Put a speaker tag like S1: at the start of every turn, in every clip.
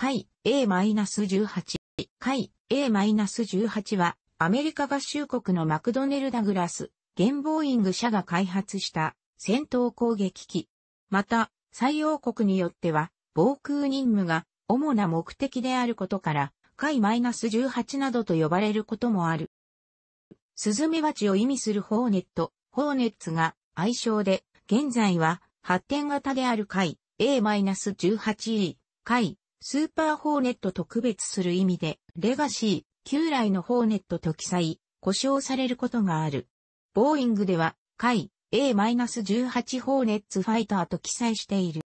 S1: 回 A-18、回 A-18 は、アメリカ合衆国のマクドネル・ダグラス、現ボーイング社が開発した戦闘攻撃機。また、採用国によっては、防空任務が主な目的であることから、回 -18 などと呼ばれることもある。スズメバチを意味するホーネット、ホーネッツが愛称で、現在は発展型である回 A-18E、スーパーホーネットと区別する意味で、レガシー、旧来のホーネットと記載、故障されることがある。ボーイングでは、回 A-18 ホーネッツファイターと記載している。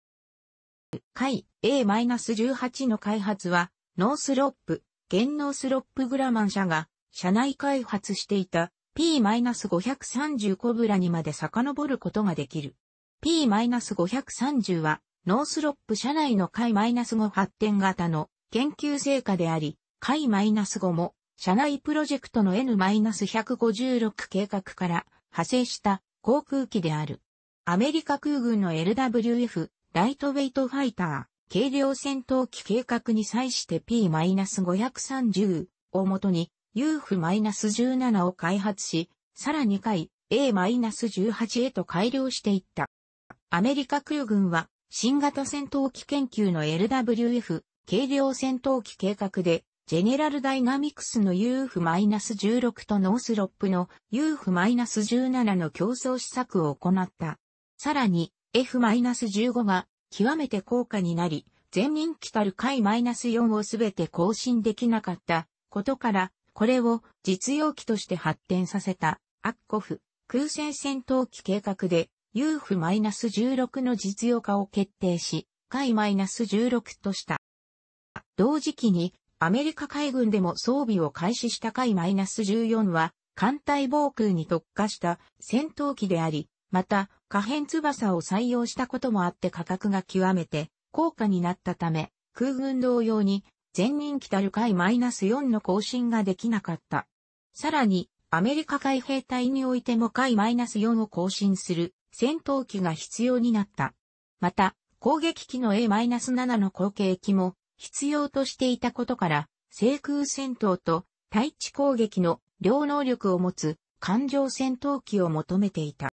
S1: 回 A-18 の開発は、ノースロップ、現ノースロップグラマン社が、社内開発していた P-530 コブラにまで遡ることができる。P-530 は、ノースロップ社内の回 -5 発展型の研究成果であり、回 -5 も社内プロジェクトの N-156 計画から派生した航空機である。アメリカ空軍の LWF ライトウェイトファイター軽量戦闘機計画に際して P-530 をもとに UF-17 を開発し、さらに回 A-18 へと改良していった。アメリカ空軍は新型戦闘機研究の LWF、軽量戦闘機計画で、ジェネラルダイナミクスの UF-16 とノースロップの UF-17 の競争施策を行った。さらに F-15 が極めて高価になり、前任期たる回 -4 をすべて更新できなかったことから、これを実用機として発展させたアッコフ空戦戦闘機計画で UF-16 の実用化を決定し、海 -16 とした。同時期に、アメリカ海軍でも装備を開始した海 -14 は、艦隊防空に特化した戦闘機であり、また、可変翼を採用したこともあって価格が極めて高価になったため、空軍同様に前任来たる海 -4 の更新ができなかった。さらに、アメリカ海兵隊においても海 -4 を更新する戦闘機が必要になった。また、攻撃機の A-7 の後継機も必要としていたことから、制空戦闘と対地攻撃の両能力を持つ艦上戦闘機を求めていた。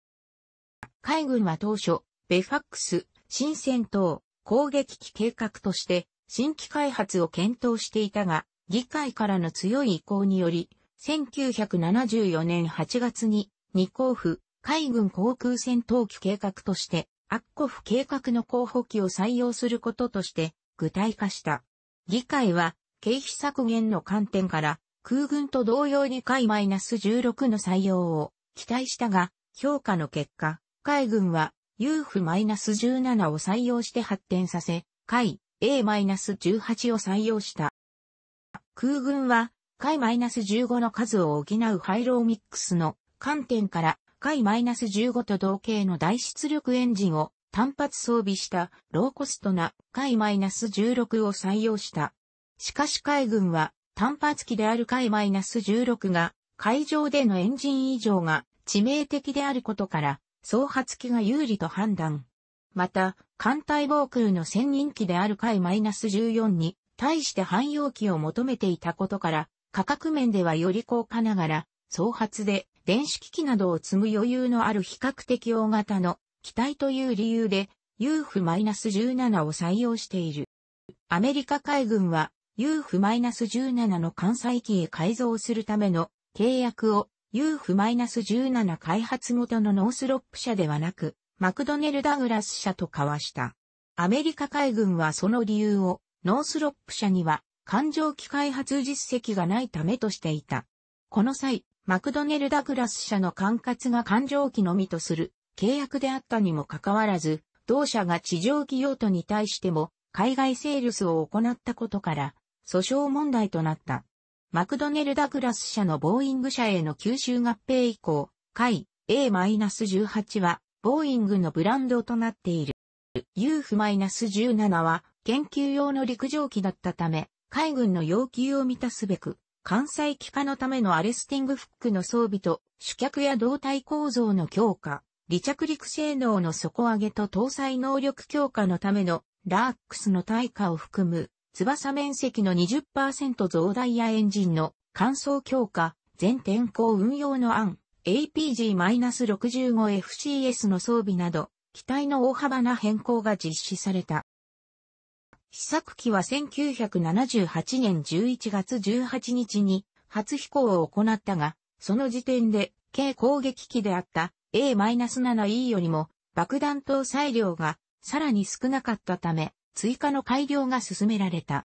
S1: 海軍は当初、ベファックス、新戦闘、攻撃機計画として新規開発を検討していたが、議会からの強い意向により、1974年8月に、ニコーフ、海軍航空戦闘機計画として、アッコフ計画の候補機を採用することとして具体化した。議会は経費削減の観点から空軍と同様に海 -16 の採用を期待したが、評価の結果、海軍は UF-17 を採用して発展させ、海 A-18 を採用した。空軍は海 -15 の数を補うハイロミックスの観点から回 -15 と同型の大出力エンジンを単発装備したローコストな回 -16 を採用した。しかし海軍は単発機である回 -16 が海上でのエンジン異常が致命的であることから総発機が有利と判断。また、艦隊防空の専任機であるス -14 に対して汎用機を求めていたことから価格面ではより高価ながら総発で電子機器などを積む余裕のある比較的大型の機体という理由で UF-17 を採用している。アメリカ海軍は UF-17 の艦載機へ改造するための契約を UF-17 開発元のノースロップ社ではなく、マクドネル・ダグラス社と交わした。アメリカ海軍はその理由を、ノースロップ社には、艦上機開発実績がないためとしていた。この際、マクドネル・ダグラス社の管轄が環状機のみとする契約であったにもかかわらず、同社が地上機用途に対しても海外セールスを行ったことから、訴訟問題となった。マクドネル・ダグラス社のボーイング社への吸収合併以降、海 A-18 は、ボーイングのブランドとなっている。UF-17 は、研究用の陸上機だったため、海軍の要求を満たすべく、関西機化のためのアレスティングフックの装備と、主脚や胴体構造の強化、離着陸性能の底上げと搭載能力強化のための、ラーックスの対価を含む、翼面積の20%増大やエンジンの乾燥強化、全天候運用の案、APG-65FCS の装備など、機体の大幅な変更が実施された。試作機は1978年11月18日に初飛行を行ったが、その時点で軽攻撃機であった A-7E よりも爆弾搭載量がさらに少なかったため、追加の改良が進められた。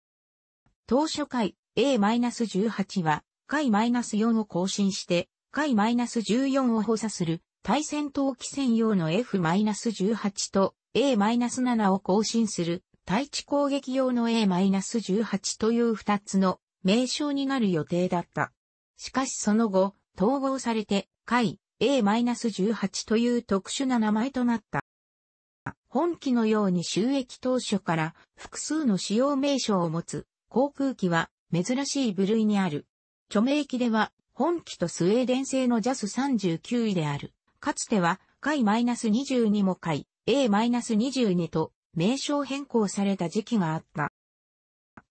S1: 当初回 A-18 は回 -4 を更新して回 -14 を補佐する対戦闘機専用の F-18 と A-7 を更新する対地攻撃用の A-18 という二つの名称になる予定だった。しかしその後、統合されて、海 A-18 という特殊な名前となった。本機のように収益当初から複数の使用名称を持つ航空機は珍しい部類にある。著名機では本機とスウェーデン製の JAS39 位である。かつては、海 -22 も海 A-22 と名称変更された時期があった。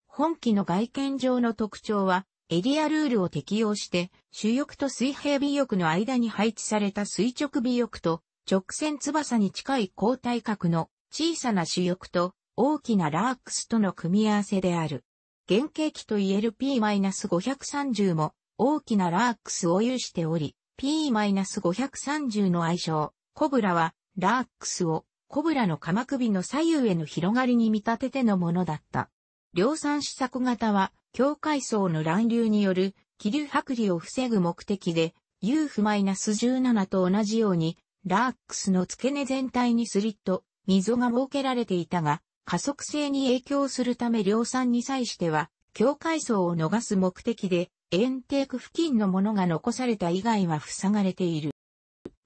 S1: 本機の外見上の特徴は、エリアルールを適用して、主翼と水平尾翼の間に配置された垂直尾翼と、直線翼に近い後体角の小さな主翼と大きなラークスとの組み合わせである。原型機とえる p 5 3 0も大きなラークスを有しており、P-530 の愛称、コブラはラークスをコブラの鎌首の左右への広がりに見立ててのものだった。量産試作型は、境界層の乱流による気流剥離を防ぐ目的で、UF-17 と同じように、ラークスの付け根全体にスリット、溝が設けられていたが、加速性に影響するため量産に際しては、境界層を逃す目的で、エンテーク付近のものが残された以外は塞がれている。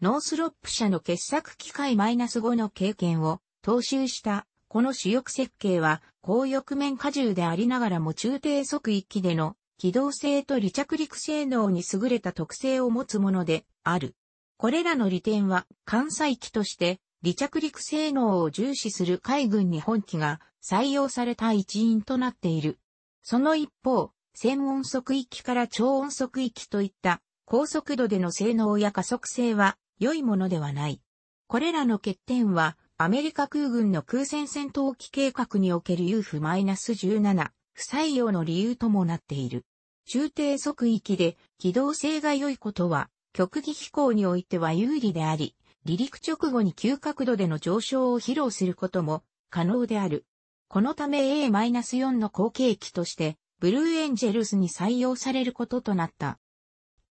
S1: ノースロップ社の傑作機械マイナス -5 の経験を踏襲したこの主翼設計は高翼面荷重でありながらも中低速域での機動性と離着陸性能に優れた特性を持つものである。これらの利点は関西機として離着陸性能を重視する海軍に本機が採用された一因となっている。その一方、専音速域から超音速域といった高速度での性能や加速性は良いものではない。これらの欠点は、アメリカ空軍の空戦戦闘機計画における UF-17 不採用の理由ともなっている。中低速域で機動性が良いことは、極技飛行においては有利であり、離陸直後に急角度での上昇を披露することも可能である。このため A-4 の後継機として、ブルーエンジェルスに採用されることとなった。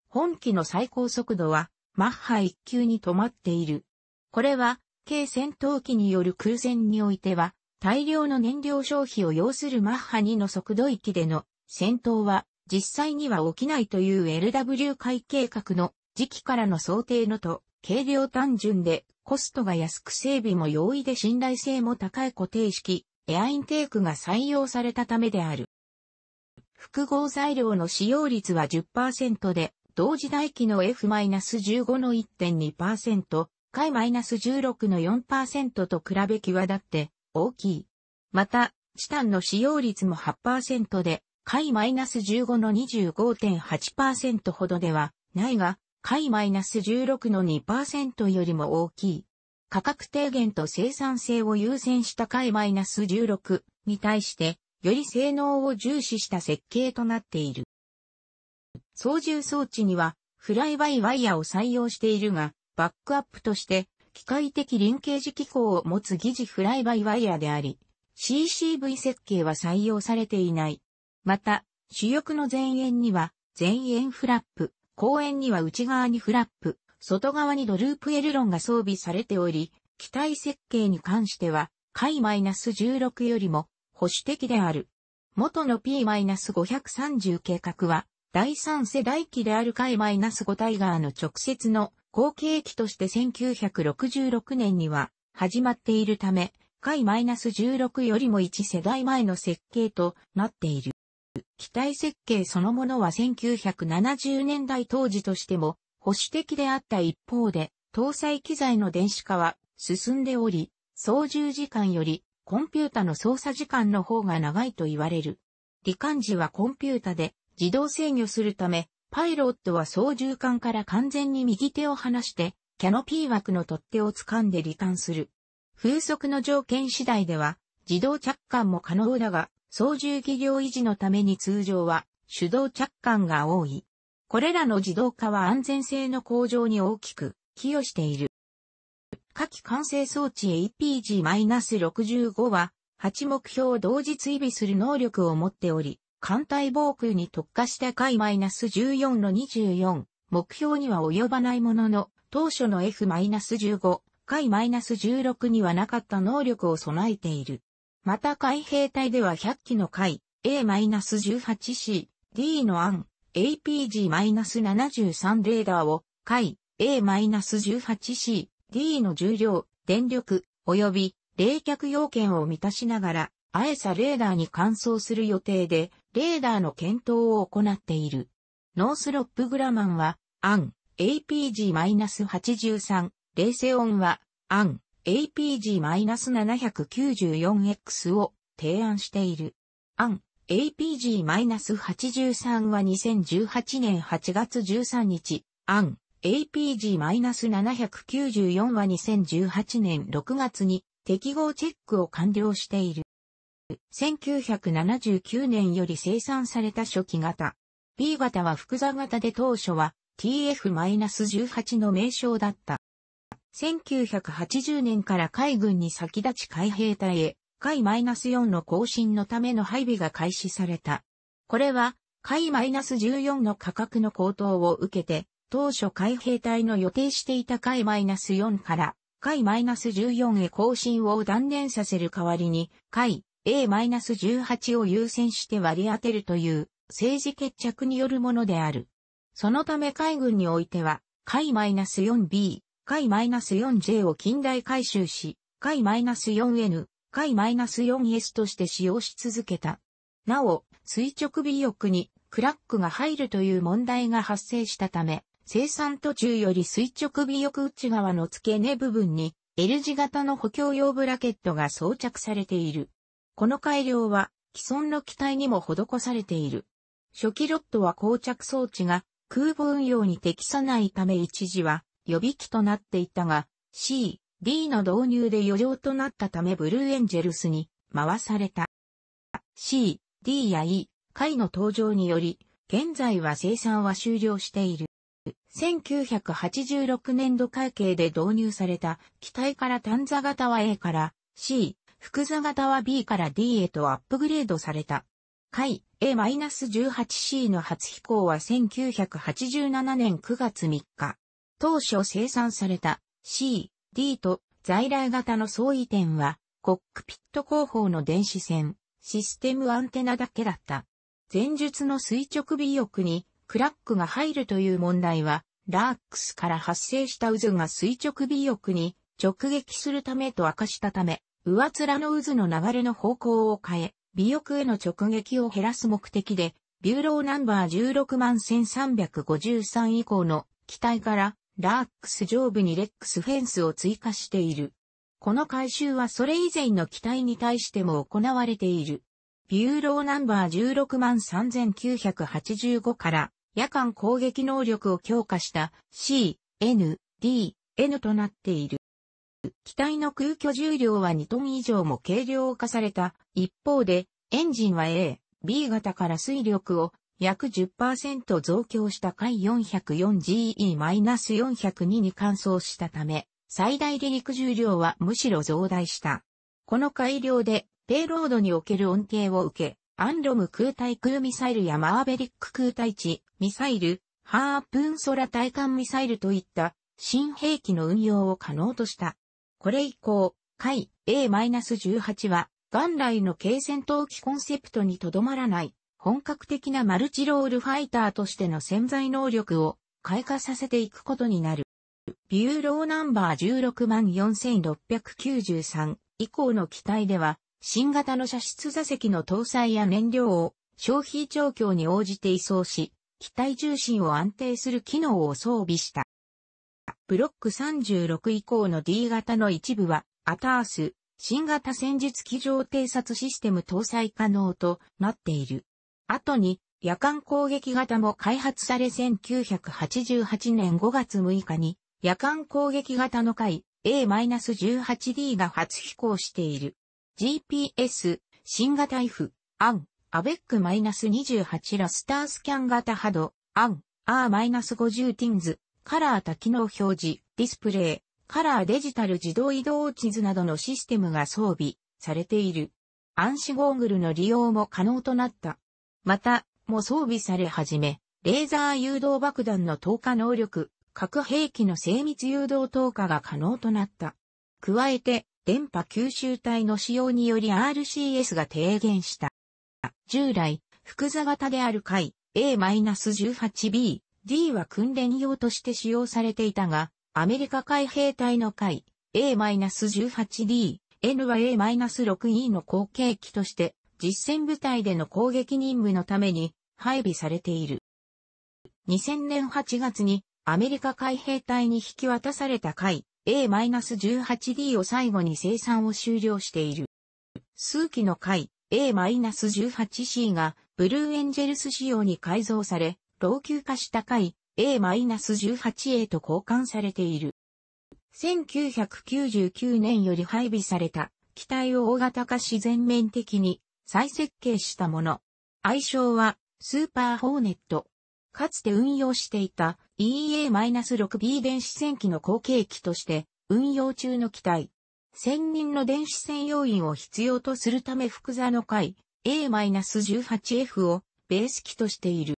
S1: 本機の最高速度はマッハ1級に止まっている。これは、軽戦闘機による空戦においては、大量の燃料消費を要するマッハ2の速度域での戦闘は実際には起きないという LW 海計画の時期からの想定のと軽量単純でコストが安く整備も容易で信頼性も高い固定式エアインテークが採用されたためである。複合材料の使用率は10%で同時代期の F-15 の1.2%、回 -16 の4%と比べ際立って大きい。また、チタンの使用率も8%で、回 -15 の25.8%ほどではないが、回 -16 の2%よりも大きい。価格低減と生産性を優先した回 -16 に対して、より性能を重視した設計となっている。操縦装置にはフライバイワイヤーを採用しているが、バックアップとして機械的リンケージ機構を持つ疑似フライバイワイヤーであり、CCV 設計は採用されていない。また、主翼の前縁には前縁フラップ、後縁には内側にフラップ、外側にドループエルロンが装備されており、機体設計に関しては、回 -16 よりも保守的である。元の P-530 計画は、第3世代機であるマイナス -5 タイガーの直接の後継機として1966年には始まっているため、マイナス -16 よりも1世代前の設計となっている。機体設計そのものは1970年代当時としても保守的であった一方で、搭載機材の電子化は進んでおり、操縦時間よりコンピュータの操作時間の方が長いと言われる。罹患時はコンピュータで自動制御するため、パイロットは操縦桿から完全に右手を離して、キャノピー枠の取っ手を掴んで罹患する。風速の条件次第では、自動着艦も可能だが、操縦技量維持のために通常は手動着艦が多い。これらの自動化は安全性の向上に大きく寄与している。下記完成装置 APG-65 は、8目標を同時追尾する能力を持っており、艦隊防空に特化した海 -14 の24、目標には及ばないものの、当初の F-15、海 -16 にはなかった能力を備えている。また海兵隊では100機の海 A-18C、D の案 APG-73 レーダーを海 A-18C、D の重量、電力、及び冷却要件を満たしながら、アエサレーダーに換装する予定で、レーダーの検討を行っている。ノースロップグラマンは、アン、APG-83、レーセオンは、アン、APG-794X を提案している。アン、APG-83 は2018年8月13日、アン、APG-794 は2018年6月に適合チェックを完了している。1979年より生産された初期型。B 型は複座型で当初は TF-18 の名称だった。1980年から海軍に先立ち海兵隊へ、海 -4 の更新のための配備が開始された。これは、海 -14 の価格の高騰を受けて、当初海兵隊の予定していた海 -4 から、海 -14 へ更新を断念させる代わりに、海 A-18 を優先して割り当てるという政治決着によるものである。そのため海軍においては、海 -4B、海 -4J を近代回収し、海 -4N、海 -4S として使用し続けた。なお、垂直尾翼にクラックが入るという問題が発生したため、生産途中より垂直尾翼内側の付け根部分に L 字型の補強用ブラケットが装着されている。この改良は既存の機体にも施されている。初期ロットは膠着装置が空母運用に適さないため一時は予備機となっていたが C、D の導入で余剰となったためブルーエンジェルスに回された。C、D や E、海の登場により現在は生産は終了している。1986年度会計で導入された機体から短座型は A から C、複座型は B から D へとアップグレードされた。回 A-18C の初飛行は1987年9月3日。当初生産された C、D と在来型の相違点は、コックピット後方の電子線、システムアンテナだけだった。前述の垂直尾翼にクラックが入るという問題は、ラークスから発生した渦が垂直尾翼に直撃するためと明かしたため、上面の渦の流れの方向を変え、尾翼への直撃を減らす目的で、ビューローナンバー16万1353以降の機体からラークス上部にレックスフェンスを追加している。この改修はそれ以前の機体に対しても行われている。ビューローナンバー16万3985から夜間攻撃能力を強化した C、N、D、N となっている。機体の空虚重量は2トン以上も軽量化された。一方で、エンジンは A、B 型から水力を約10%増強した回 404GE-402 に換装したため、最大離陸重量はむしろ増大した。この改良で、ペイロードにおける恩恵を受け、アンロム空対空ミサイルやマーベリック空対地ミサイル、ハープーン空対艦ミサイルといった新兵器の運用を可能とした。これ以降、回 A-18 は、元来の軽戦闘機コンセプトにとどまらない、本格的なマルチロールファイターとしての潜在能力を開花させていくことになる。ビューローナンバー164,693以降の機体では、新型の射出座席の搭載や燃料を消費状況に応じて移送し、機体重心を安定する機能を装備した。ブロック36以降の D 型の一部は、アタース、新型戦術機上偵察システム搭載可能となっている。後に、夜間攻撃型も開発され1988年5月6日に、夜間攻撃型の回 A-18D が初飛行している。GPS、新型 F、アン、アベック -28 ラスタースキャン型ハド、アン、R-50 ティンズ、カラー多機能表示、ディスプレイ、カラーデジタル自動移動地図などのシステムが装備されている。暗視ゴーグルの利用も可能となった。また、も装備され始め、レーザー誘導爆弾の投下能力、核兵器の精密誘導投下が可能となった。加えて、電波吸収体の使用により RCS が低減した。従来、複座型である回 A-18B、D は訓練用として使用されていたが、アメリカ海兵隊の海 A-18D、N は A-6E の後継機として、実戦部隊での攻撃任務のために配備されている。2000年8月にアメリカ海兵隊に引き渡された海 A-18D を最後に生産を終了している。数機の海 A-18C がブルーエンジェルス仕様に改造され、老朽化した回 A-18A と交換されている。1999年より配備された機体を大型化し全面的に再設計したもの。愛称はスーパーホーネット。かつて運用していた EA-6B 電子戦機の後継機として運用中の機体。1000人の電子専用員を必要とするため複座の回 A-18F をベース機としている。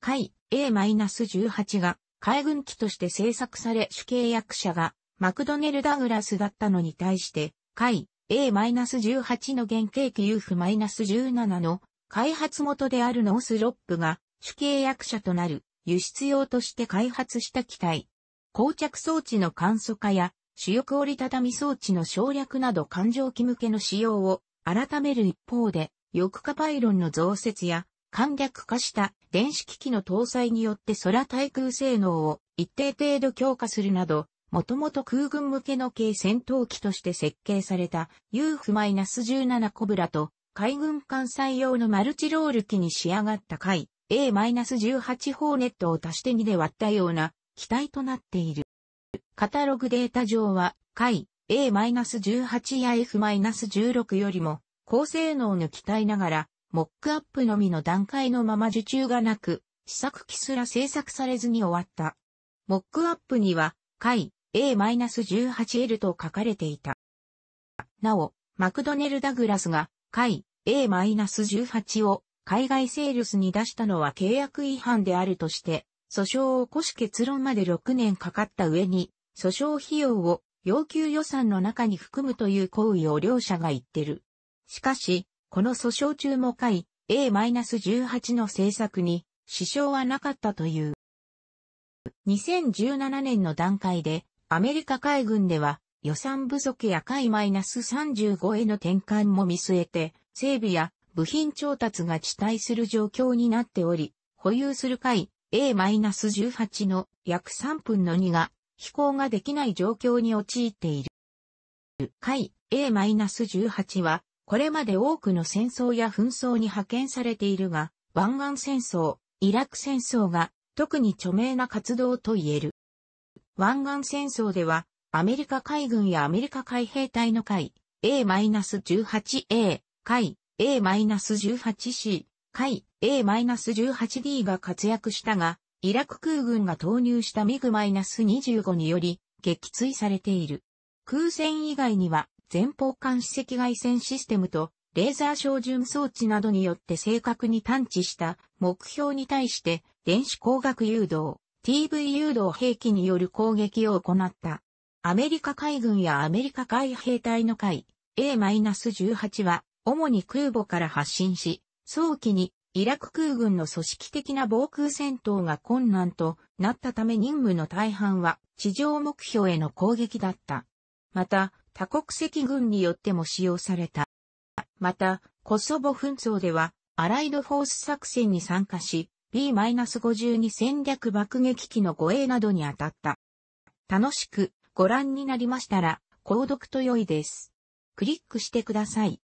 S1: 海 A-18 が海軍機として製作され主契約者がマクドネル・ダグラスだったのに対して、海 A-18 の原型機 UF-17 の開発元であるノースロップが主契約者となる輸出用として開発した機体。膠着装置の簡素化や主翼折りたたみ装置の省略など環状機向けの使用を改める一方で、翼化パイロンの増設や簡略化した電子機器の搭載によって空対空性能を一定程度強化するなど、もともと空軍向けの軽戦闘機として設計された UF-17 コブラと海軍艦載用のマルチロール機に仕上がった回 A-18 ホーネットを足して2で割ったような機体となっている。カタログデータ上は海 A-18 や F-16 よりも高性能の機体ながらモックアップのみの段階のまま受注がなく、試作機すら制作されずに終わった。モックアップには、解 A-18L と書かれていた。なお、マクドネル・ダグラスが、解 A-18 を海外セールスに出したのは契約違反であるとして、訴訟を起こし結論まで6年かかった上に、訴訟費用を要求予算の中に含むという行為を両者が言ってる。しかし、この訴訟中も回 A-18 の政策に支障はなかったという。2017年の段階でアメリカ海軍では予算不足や海 -35 への転換も見据えて整備や部品調達が遅滞する状況になっており、保有する回 A-18 の約3分の2が飛行ができない状況に陥っている。回 A-18 はこれまで多くの戦争や紛争に派遣されているが、湾岸戦争、イラク戦争が特に著名な活動と言える。湾岸戦争では、アメリカ海軍やアメリカ海兵隊の海 A-18A、海 A-18C、海 A-18D が活躍したが、イラク空軍が投入したミグ -25 により撃墜されている。空戦以外には前方監視赤外線システムとレーザー照準装置などによって正確に探知した目標に対して電子光学誘導、TV 誘導兵器による攻撃を行った。アメリカ海軍やアメリカ海兵隊の海 A-18 は主に空母から発進し、早期にイラク空軍の組織的な防空戦闘が困難となったため任務の大半は地上目標への攻撃だった。また、多国籍軍によっても使用された。また、コソボ紛争では、アライドフォース作戦に参加し、B-52 戦略爆撃機の護衛などに当たった。楽しくご覧になりましたら、購読と良いです。クリックしてください。